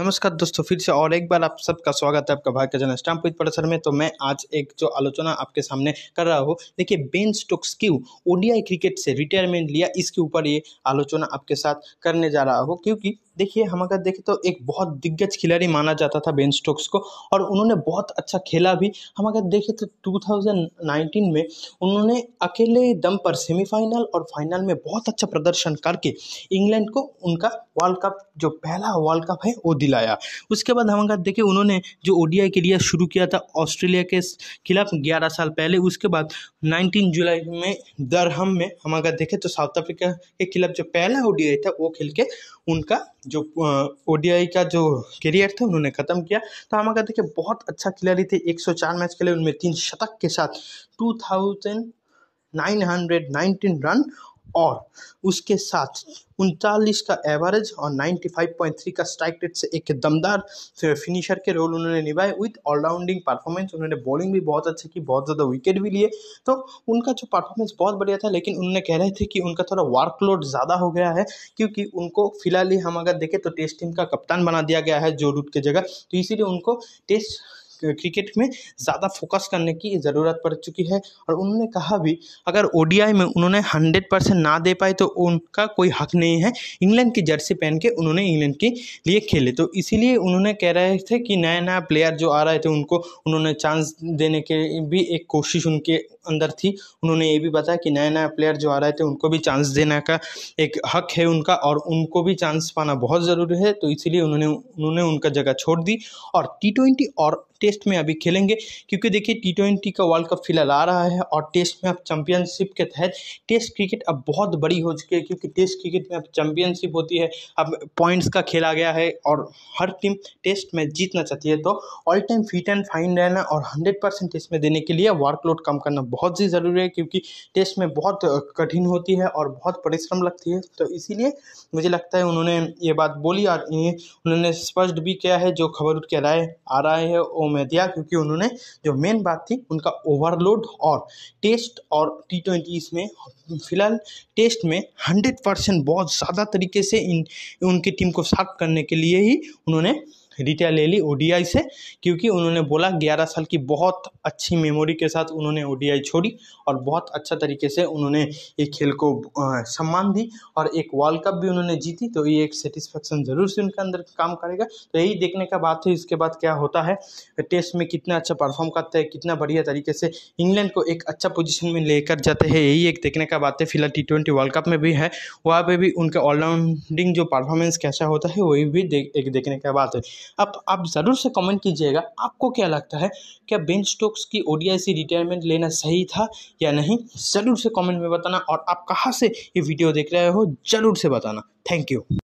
नमस्कार दोस्तों फिर से और एक बार आप सबका स्वागत है आपका भाग्य जन स्टाम्प विद परिसर में तो मैं आज एक जो आलोचना आपके सामने कर रहा हूँ देखिए बेन स्टोक्स क्यों ओडीआई क्रिकेट से रिटायरमेंट लिया इसके ऊपर ये आलोचना आपके साथ करने जा रहा हो क्योंकि देखिए हम अगर देखें तो एक बहुत दिग्गज खिलाड़ी माना जाता था बेन स्टोक्स को और उन्होंने बहुत अच्छा खेला भी हम अगर देखें तो 2019 में उन्होंने अकेले दम पर सेमीफाइनल और फाइनल में बहुत अच्छा प्रदर्शन करके इंग्लैंड को उनका वर्ल्ड कप जो पहला वर्ल्ड कप है वो दिलाया उसके बाद हम अगर देखें उन्होंने जो ओडीआई के लिए शुरू किया था ऑस्ट्रेलिया के खिलाफ ग्यारह साल पहले उसके बाद नाइनटीन जुलाई में दरहम में हम अगर देखें तो साउथ अफ्रीका के खिलाफ जो पहला ओडीआई था वो खेल के उनका जो ओडीआई का जो करियर था उन्होंने ख़त्म किया तो हम अगर देखिए बहुत अच्छा खिलाड़ी थे 104 मैच खेले उनमें तीन शतक के साथ two thousand nine hundred nineteen run और उसके साथ उनतालीस का एवरेज और 95.3 का स्ट्राइक रेट से एक दमदार फिनिशर के रोल उन्होंने निभाए विथ ऑलराउंडिंग परफॉर्मेंस उन्होंने बॉलिंग भी बहुत अच्छी की बहुत ज़्यादा विकेट भी लिए तो उनका जो परफॉर्मेंस बहुत बढ़िया था लेकिन उन्होंने कह रहे थे कि उनका थोड़ा वर्कलोड ज़्यादा हो गया है क्योंकि उनको फिलहाल ही हम अगर देखें तो टेस्ट टीम का कप्तान बना दिया गया है जो रूट की जगह तो इसीलिए उनको टेस्ट क्रिकेट में ज़्यादा फोकस करने की ज़रूरत पड़ चुकी है और उन्होंने कहा भी अगर ओ में उन्होंने हंड्रेड परसेंट ना दे पाए तो उनका कोई हक नहीं है इंग्लैंड की जर्सी पहन के उन्होंने इंग्लैंड के लिए खेले तो इसीलिए उन्होंने कह रहे थे कि नया नया प्लेयर जो आ रहे थे तो उनको उन्होंने चांस देने के भी एक कोशिश उनके अंदर थी उन्होंने ये भी बताया कि नया नया प्लेयर जो आ रहे थे तो उनको भी चांस देने का एक हक है उनका और उनको भी चांस पाना बहुत ज़रूरी है तो इसीलिए उन्होंने उन्होंने उनका जगह छोड़ दी और टी ट्वेंटी और टेस्ट में अभी खेलेंगे क्योंकि देखिए टी ट्वेंटी का वर्ल्ड कप फिलहाल आ रहा है और टेस्ट में अब चैंपियनशिप के तहत टेस्ट क्रिकेट अब बहुत बड़ी हो चुकी है क्योंकि टेस्ट क्रिकेट में अब चैंपियनशिप होती है अब पॉइंट्स का खेला गया है और हर टीम टेस्ट में जीतना चाहती है तो all time fit and fine रहना और हंड्रेड परसेंट टेस्ट में देने के लिए वर्कलोड कम करना बहुत ही ज़रूरी है क्योंकि टेस्ट में बहुत कठिन होती है और बहुत परिश्रम लगती है तो इसीलिए मुझे लगता है उन्होंने ये बात बोली और उन्होंने स्पष्ट भी किया है जो खबर उठ के राय आ रहा है वो में दिया क्योंकि उन्होंने जो मेन बात थी उनका ओवरलोड और टेस्ट और टी ट्वेंटी इसमें फिलहाल टेस्ट में हंड्रेड परसेंट बहुत ज़्यादा तरीके से इन उनकी टीम को साफ करने के लिए ही उन्होंने रिटेल ले ली ओडीआई से क्योंकि उन्होंने बोला ग्यारह साल की बहुत अच्छी मेमोरी के साथ उन्होंने ओडीआई छोड़ी और बहुत अच्छा तरीके से उन्होंने ये खेल को सम्मान दी और एक वर्ल्ड कप भी उन्होंने जीती तो ये एक सेटिस्फेक्शन ज़रूर से उनके अंदर काम करेगा तो यही देखने का बात है इसके बाद क्या होता है टेस्ट में कितना अच्छा परफॉर्म करते हैं कितना बढ़िया तरीके से इंग्लैंड को एक अच्छा पोजिशन में लेकर जाते हैं यही एक देखने का बात है फिलहाल टी ट्वेंटी वर्ल्ड कप में भी है वहाँ पर भी उनका ऑलराउंडिंग जो परफॉर्मेंस कैसा होता है वही भी देख एक देखने का बात है अब आप ज़रूर से कमेंट कीजिएगा आपको क्या लगता है क्या बेन स्टोक्स की ओडीआई से रिटायरमेंट लेना सही था या नहीं ज़रूर से कमेंट में बताना और आप कहाँ से ये वीडियो देख रहे हो ज़रूर से बताना थैंक यू